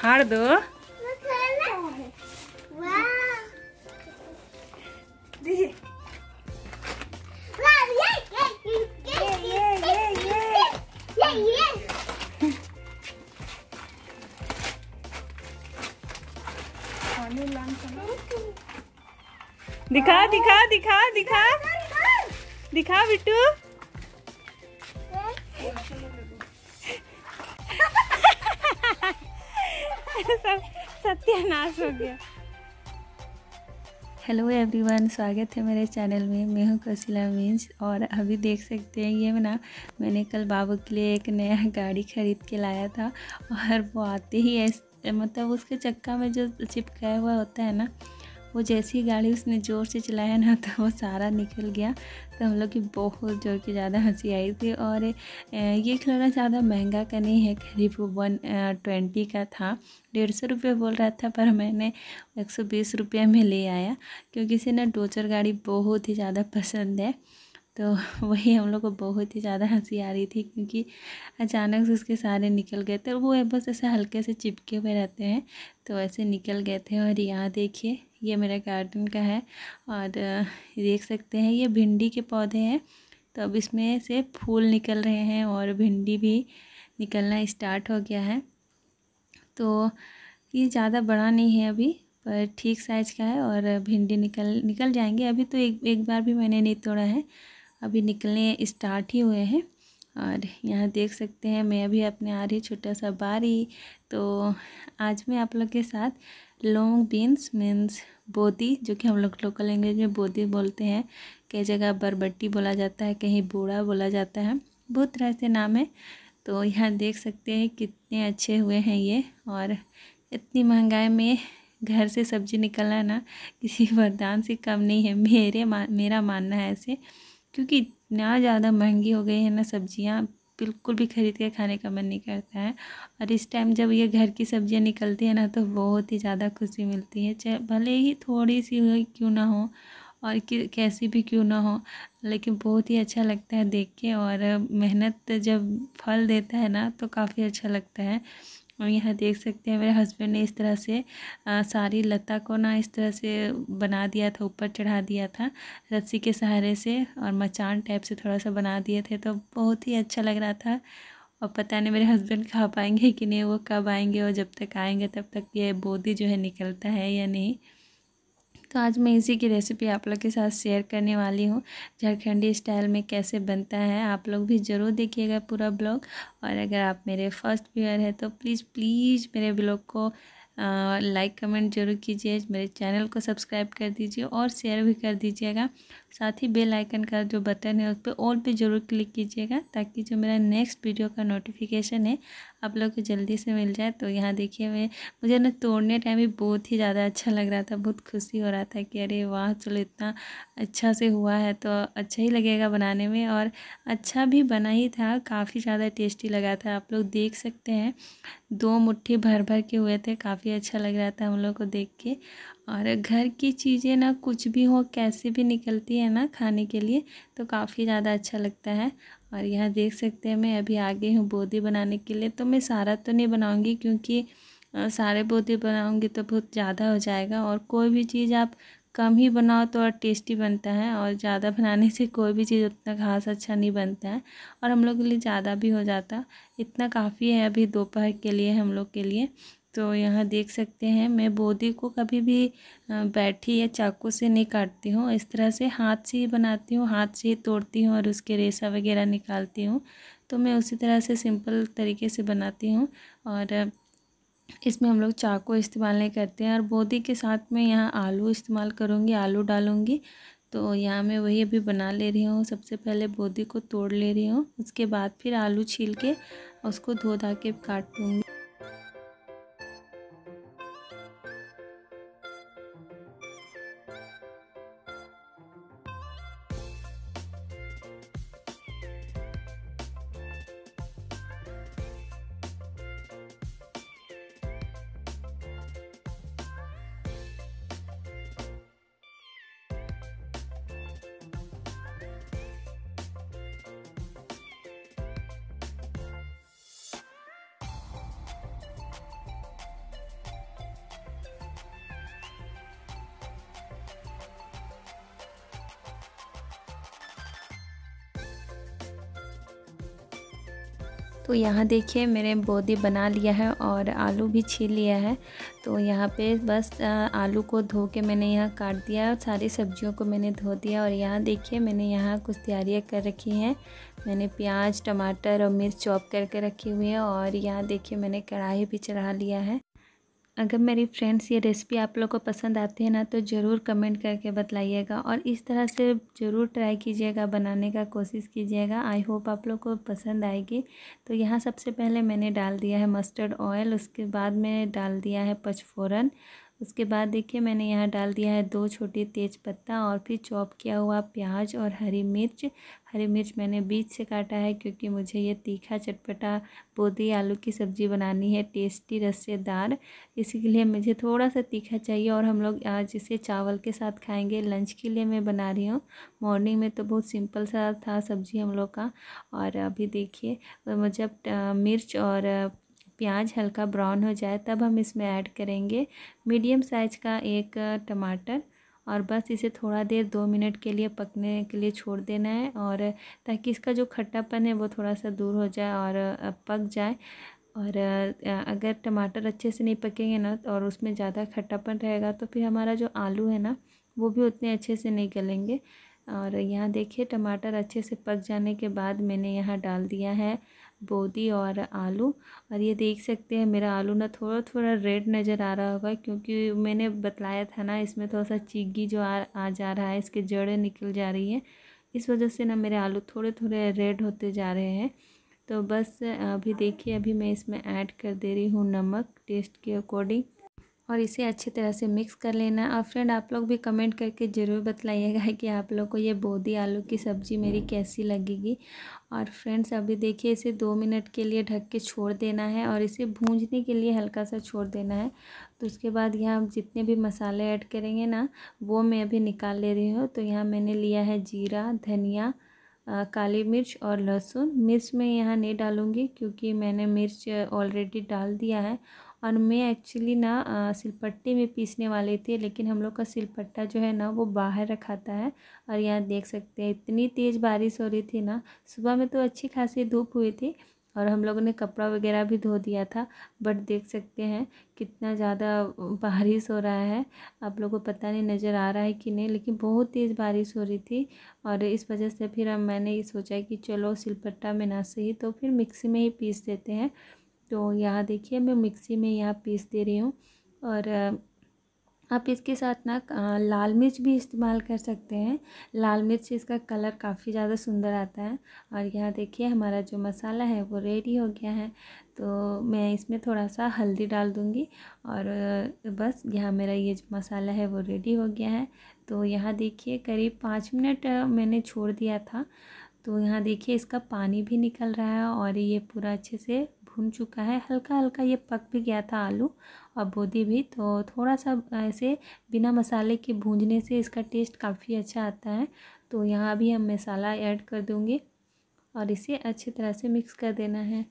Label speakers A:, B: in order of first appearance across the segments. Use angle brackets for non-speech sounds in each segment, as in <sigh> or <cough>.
A: हार दो दिखा दिखा दिखा दिखा दिखा बिट्टू सब सत्यानाश हो गया हेलो एवरीवन स्वागत है मेरे चैनल में मैं हूँ कौशिला मीन्स और अभी देख सकते हैं ये ना मैंने कल बाबू के लिए एक नया गाड़ी ख़रीद के लाया था और वो आते ही ऐसे मतलब उसके चक्का में जो चिपकाया हुआ होता है ना वो जैसी ही गाड़ी उसने ज़ोर से चलाया ना तो वो सारा निकल गया तो हम लोग की बहुत जोर की ज़्यादा हंसी आई थी और ये खिलौना ज़्यादा महंगा का नहीं है करीब वन ट्वेंटी का था डेढ़ सौ रुपये बोल रहा था पर मैंने एक सौ बीस रुपये में ले आया क्योंकि इसे ना डोचर गाड़ी बहुत ही ज़्यादा पसंद है तो <laughs> वही हम लोग को बहुत ही ज़्यादा हंसी आ रही थी क्योंकि अचानक से उसके सारे निकल गए थे तो और वो बस ऐसे हल्के से चिपके हुए रहते हैं तो ऐसे निकल गए थे और यहाँ देखिए ये मेरा गार्डन का है और देख सकते हैं ये भिंडी के पौधे हैं तो अब इसमें से फूल निकल रहे हैं और भिंडी भी निकलना स्टार्ट हो गया है तो ये ज़्यादा बड़ा नहीं है अभी पर ठीक साइज़ का है और भिंडी निकल निकल जाएंगे अभी तो एक एक बार भी मैंने नहीं तोड़ा है अभी निकलने स्टार्ट ही हुए हैं और यहाँ देख सकते हैं मैं अभी अपने आ रही छोटा सा बारी तो आज मैं आप लोग के साथ लॉन्ग बीन्स मीन्स बोदी जो कि हम लोग लोकल लैंग्वेज में बोदी बोलते हैं कई जगह बरबट्टी बोला जाता है कहीं बूढ़ा बोला जाता है बहुत तरह से नाम है तो यहाँ देख सकते हैं कितने अच्छे हुए हैं ये और इतनी महंगाई में घर से सब्ज़ी निकलना ना किसी <laughs> वरदान से कम नहीं है मेरे मा, मेरा मानना है ऐसे क्योंकि इतना ज़्यादा महंगी हो गई है ना सब्ज़ियाँ बिल्कुल भी ख़रीद के खाने का मन नहीं करता है और इस टाइम जब ये घर की सब्ज़ियाँ निकलती है ना तो बहुत ही ज़्यादा खुशी मिलती है चाहे भले ही थोड़ी सी हो क्यों ना हो और कैसी भी क्यों ना हो लेकिन बहुत ही अच्छा लगता है देख के और मेहनत जब फल देता है ना तो काफ़ी अच्छा लगता है और यहाँ देख सकते हैं मेरे हस्बैंड ने इस तरह से आ, सारी लता को ना इस तरह से बना दिया था ऊपर चढ़ा दिया था रस्सी के सहारे से और मचान टाइप से थोड़ा सा बना दिए थे तो बहुत ही अच्छा लग रहा था और पता नहीं मेरे हस्बैंड खा पाएंगे कि नहीं वो कब आएंगे और जब तक आएंगे तब तक ये बोदी जो है निकलता है या नहीं तो आज मैं इसी की रेसिपी आप लोग के साथ शेयर करने वाली हूँ झारखंडी स्टाइल में कैसे बनता है आप लोग भी ज़रूर देखिएगा पूरा ब्लॉग और अगर आप मेरे फर्स्ट व्यूअर हैं तो प्लीज़ प्लीज़ मेरे ब्लॉग को लाइक कमेंट जरूर कीजिए मेरे चैनल को सब्सक्राइब कर दीजिए और शेयर भी कर दीजिएगा साथ ही बेल आइकन का जो बटन है उस पर और भी ज़रूर क्लिक कीजिएगा ताकि जो मेरा नेक्स्ट वीडियो का नोटिफिकेशन है आप लोग को जल्दी से मिल जाए तो यहाँ देखिए मैं मुझे ना तोड़ने टाइम भी बहुत ही ज़्यादा अच्छा लग रहा था बहुत खुशी हो रहा था कि अरे वाह चलो इतना अच्छा से हुआ है तो अच्छा ही लगेगा बनाने में और अच्छा भी बना ही था काफ़ी ज़्यादा टेस्टी लगा था आप लोग देख सकते हैं दो मुट्ठी भर भर के हुए थे काफ़ी अच्छा लग रहा था हम लोग को देख के और घर की चीज़ें ना कुछ भी हो कैसे भी निकलती है ना खाने के लिए तो काफ़ी ज़्यादा अच्छा लगता है और यहाँ देख सकते हैं मैं अभी आगे हूँ बोधी बनाने के लिए तो मैं सारा तो नहीं बनाऊँगी क्योंकि सारे बोधी बनाऊँगी तो बहुत ज़्यादा हो जाएगा और कोई भी चीज़ आप कम ही बनाओ तो और टेस्टी बनता है और ज़्यादा बनाने से कोई भी चीज़ उतना खास अच्छा नहीं बनता है और हम लोग के लिए ज़्यादा भी हो जाता इतना काफ़ी है अभी दोपहर के लिए हम लोग के लिए तो यहाँ देख सकते हैं मैं बोदी को कभी भी बैठी या चाकू से नहीं काटती हूँ इस तरह से हाथ से ही बनाती हूँ हाथ से ही तोड़ती हूँ और उसके रेसा वगैरह निकालती हूँ तो मैं उसी तरह से सिंपल तरीके से बनाती हूँ और इसमें हम लोग चाकू इस्तेमाल नहीं करते हैं और बोदी के साथ में यहाँ आलू इस्तेमाल करूँगी आलू डालूँगी तो यहाँ मैं वही अभी बना ले रही हूँ सबसे पहले बोदी को तोड़ ले रही हूँ उसके बाद फिर आलू छील के उसको धो धा के काट दूँगी तो यहाँ देखिए मेरे बोदी बना लिया है और आलू भी छील लिया है तो यहाँ पे बस आलू को धो के मैंने यहाँ काट दिया और सारी सब्जियों को मैंने धो दिया और यहाँ देखिए मैंने यहाँ कुछ तैयारियाँ कर रखी हैं मैंने प्याज टमाटर और मिर्च चॉप करके रखी हुई है और यहाँ देखिए मैंने कढ़ाई भी चढ़ा लिया है अगर मेरी फ्रेंड्स ये रेसिपी आप लोग को पसंद आती है ना तो ज़रूर कमेंट करके बतलाइएगा और इस तरह से ज़रूर ट्राई कीजिएगा बनाने का कोशिश कीजिएगा आई होप आप लोग को पसंद आएगी तो यहाँ सबसे पहले मैंने डाल दिया है मस्टर्ड ऑयल उसके बाद मैंने डाल दिया है पचफोरन उसके बाद देखिए मैंने यहाँ डाल दिया है दो छोटे तेज पत्ता और फिर चॉप किया हुआ प्याज और हरी मिर्च हरी मिर्च मैंने बीच से काटा है क्योंकि मुझे ये तीखा चटपटा बोधी आलू की सब्ज़ी बनानी है टेस्टी रस्सेदार इसी के लिए मुझे थोड़ा सा तीखा चाहिए और हम लोग आज इसे चावल के साथ खाएंगे लंच के लिए मैं बना रही हूँ मॉर्निंग में तो बहुत सिंपल सा था सब्ज़ी हम लोग का और अभी देखिए मुझे मिर्च और प्याज हल्का ब्राउन हो जाए तब हम इसमें ऐड करेंगे मीडियम साइज का एक टमाटर और बस इसे थोड़ा देर दो मिनट के लिए पकने के लिए छोड़ देना है और ताकि इसका जो खट्टापन है वो थोड़ा सा दूर हो जाए और पक जाए और अगर टमाटर अच्छे से नहीं पकेंगे ना और उसमें ज़्यादा खट्टापन रहेगा तो फिर हमारा जो आलू है ना वो भी उतने अच्छे से नहीं गलेंगे और यहाँ देखिए टमाटर अच्छे से पक जाने के बाद मैंने यहाँ डाल दिया है बोदी और आलू और ये देख सकते हैं मेरा आलू ना थोड़ा थोड़ा रेड नज़र आ रहा होगा क्योंकि मैंने बतलाया था ना इसमें थोड़ा सा चिग्गी जो आ, आ जा रहा है इसके जड़ें निकल जा रही हैं इस वजह से ना मेरे आलू थोड़े थोड़े रेड होते जा रहे हैं तो बस अभी देखिए अभी मैं इसमें ऐड कर दे रही हूँ नमक टेस्ट के अकॉर्डिंग और इसे अच्छी तरह से मिक्स कर लेना और फ्रेंड आप लोग भी कमेंट करके ज़रूर बतलाइएगा कि आप लोग को ये बोदी आलू की सब्ज़ी मेरी कैसी लगेगी और फ्रेंड्स अभी देखिए इसे दो मिनट के लिए ढक के छोड़ देना है और इसे भूंजने के लिए हल्का सा छोड़ देना है तो उसके बाद यहाँ जितने भी मसाले ऐड करेंगे ना वो मैं अभी निकाल ले रही हूँ तो यहाँ मैंने लिया है जीरा धनिया आ, काली मिर्च और लहसुन मिर्च मैं यहाँ नहीं डालूँगी क्योंकि मैंने मिर्च ऑलरेडी डाल दिया है और मैं एक्चुअली ना सिलपट्टे में पीसने वाले थे लेकिन हम लोग का सिलपट्टा जो है ना वो बाहर रखाता है और यहाँ देख सकते हैं इतनी तेज़ बारिश हो रही थी ना सुबह में तो अच्छी खासी धूप हुई थी और हम लोगों ने कपड़ा वगैरह भी धो दिया था बट देख सकते हैं कितना ज़्यादा बारिश हो रहा है आप लोगों को पता नहीं नज़र आ रहा है कि नहीं लेकिन बहुत तेज़ बारिश हो रही थी और इस वजह से फिर मैंने ये सोचा कि चलो सिलपट्टा में ना सही तो फिर मिक्सी में ही पीस देते हैं तो यहाँ देखिए मैं मिक्सी में यहाँ पीस दे रही हूँ और आप इसके साथ ना लाल मिर्च भी इस्तेमाल कर सकते हैं लाल मिर्च से इसका कलर काफ़ी ज़्यादा सुंदर आता है और यहाँ देखिए हमारा जो मसाला है वो रेडी हो गया है तो मैं इसमें थोड़ा सा हल्दी डाल दूँगी और बस यहाँ मेरा ये जो मसाला है वो रेडी हो गया है तो यहाँ देखिए करीब पाँच मिनट मैंने छोड़ दिया था तो यहाँ देखिए इसका पानी भी निकल रहा है और ये पूरा अच्छे से भून चुका है हल्का हल्का ये पक भी गया था आलू और बोदी भी तो थोड़ा सा ऐसे बिना मसाले के भूंजने से इसका टेस्ट काफ़ी अच्छा आता है तो यहाँ भी हम मसाला ऐड कर दूँगी और इसे अच्छी तरह से मिक्स कर देना है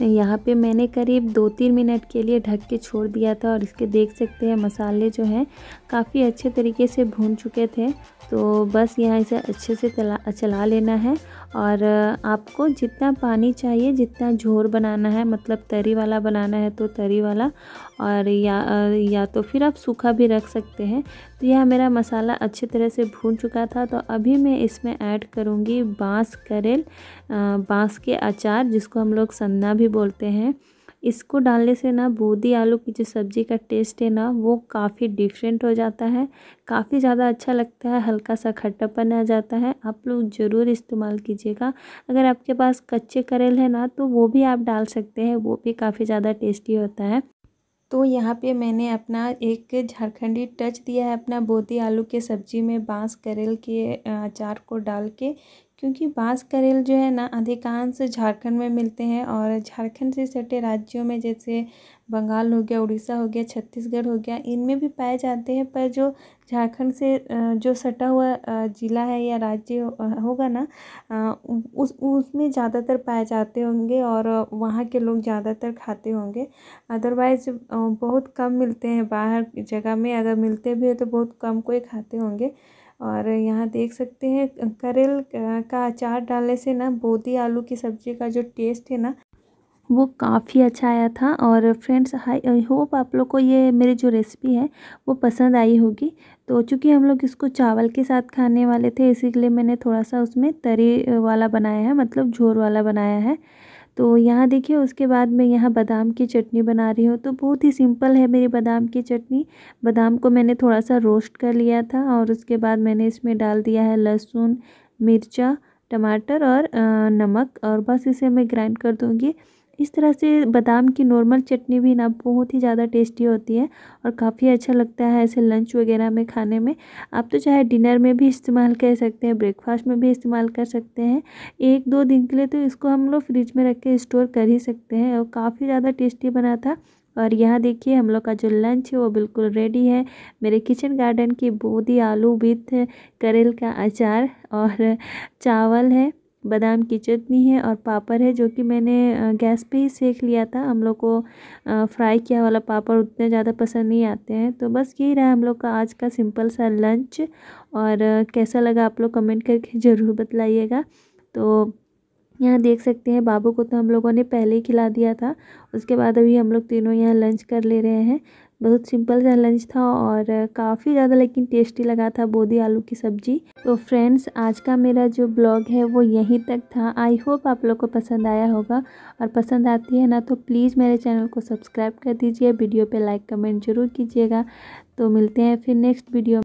A: यहाँ पे मैंने करीब दो तीन मिनट के लिए ढक के छोड़ दिया था और इसके देख सकते हैं मसाले जो हैं काफ़ी अच्छे तरीके से भून चुके थे तो बस यहाँ इसे अच्छे से चला चला लेना है और आपको जितना पानी चाहिए जितना झोर बनाना है मतलब तरी वाला बनाना है तो तरी वाला और या या तो फिर आप सूखा भी रख सकते हैं तो यह मेरा मसाला अच्छी तरह से भून चुका था तो अभी मैं इसमें ऐड करूँगी बाँस करेल बाँस के अचार जिसको हम लोग सन्ना भी बोलते हैं इसको डालने से ना बूंदी आलू की जो सब्ज़ी का टेस्ट है ना वो काफ़ी डिफरेंट हो जाता है काफ़ी ज़्यादा अच्छा लगता है हल्का सा खट्टापन आ जाता है आप लोग ज़रूर इस्तेमाल कीजिएगा अगर आपके पास कच्चे करेल है ना तो वो भी आप डाल सकते हैं वो भी काफ़ी ज़्यादा टेस्टी होता है तो यहाँ पे मैंने अपना एक झारखंडी टच दिया है अपना बोदी आलू के सब्जी में बांस करेल के अचार को डाल के क्योंकि बाँस करेल जो है ना अधिकांश झारखंड में मिलते हैं और झारखंड से सटे राज्यों में जैसे बंगाल हो गया उड़ीसा हो गया छत्तीसगढ़ हो गया इनमें भी पाए जाते हैं पर जो झारखंड से जो सटा हुआ ज़िला है या राज्य होगा ना उस उसमें ज़्यादातर पाए जाते होंगे और वहाँ के लोग ज़्यादातर खाते होंगे अदरवाइज़ बहुत कम मिलते हैं बाहर जगह में अगर मिलते भी हैं तो बहुत कम कोई खाते होंगे और यहाँ देख सकते हैं करेल का अचार डालने से ना बोदी आलू की सब्ज़ी का जो टेस्ट है ना वो काफ़ी अच्छा आया था और फ्रेंड्स आई होप आप लोग को ये मेरी जो रेसिपी है वो पसंद आई होगी तो चूँकि हम लोग इसको चावल के साथ खाने वाले थे इसी के लिए मैंने थोड़ा सा उसमें तरी वाला बनाया है मतलब झोर वाला बनाया है तो यहाँ देखिए उसके बाद मैं यहाँ बादाम की चटनी बना रही हूँ तो बहुत ही सिंपल है मेरी बादाम की चटनी बादाम को मैंने थोड़ा सा रोस्ट कर लिया था और उसके बाद मैंने इसमें डाल दिया है लहसुन मिर्चा टमाटर और नमक और बस इसे मैं ग्राइंड कर दूँगी इस तरह से बादाम की नॉर्मल चटनी भी ना बहुत ही ज़्यादा टेस्टी होती है और काफ़ी अच्छा लगता है ऐसे लंच वगैरह में खाने में आप तो चाहे डिनर में भी इस्तेमाल कर सकते हैं ब्रेकफास्ट में भी इस्तेमाल कर सकते हैं एक दो दिन के लिए तो इसको हम लोग फ्रिज में रख के स्टोर कर ही सकते हैं और काफ़ी ज़्यादा टेस्टी बना था और यहाँ देखिए हम लोग का जो लंच है वो बिल्कुल रेडी है मेरे किचन गार्डन की बोदी आलू बिथ करेल का अचार और चावल है बादाम की चटनी है और पापड़ है जो कि मैंने गैस पे ही सेक लिया था हम लोग को फ्राई किया वाला पापड़ उतने ज़्यादा पसंद नहीं आते हैं तो बस यही रहा हम लोग का आज का सिंपल सा लंच और कैसा लगा आप लोग कमेंट करके <laughs> ज़रूर बतलाइएगा तो यहाँ देख सकते हैं बाबू को तो हम लोगों ने पहले ही खिला दिया था उसके बाद अभी हम लोग तीनों यहाँ लंच कर ले रहे हैं बहुत सिंपल सा लंच था और काफ़ी ज़्यादा लेकिन टेस्टी लगा था बोदी आलू की सब्ज़ी तो फ्रेंड्स आज का मेरा जो ब्लॉग है वो यहीं तक था आई होप आप लोग को पसंद आया होगा और पसंद आती है ना तो प्लीज़ मेरे चैनल को सब्सक्राइब कर दीजिए वीडियो पे लाइक कमेंट ज़रूर कीजिएगा तो मिलते हैं फिर नेक्स्ट वीडियो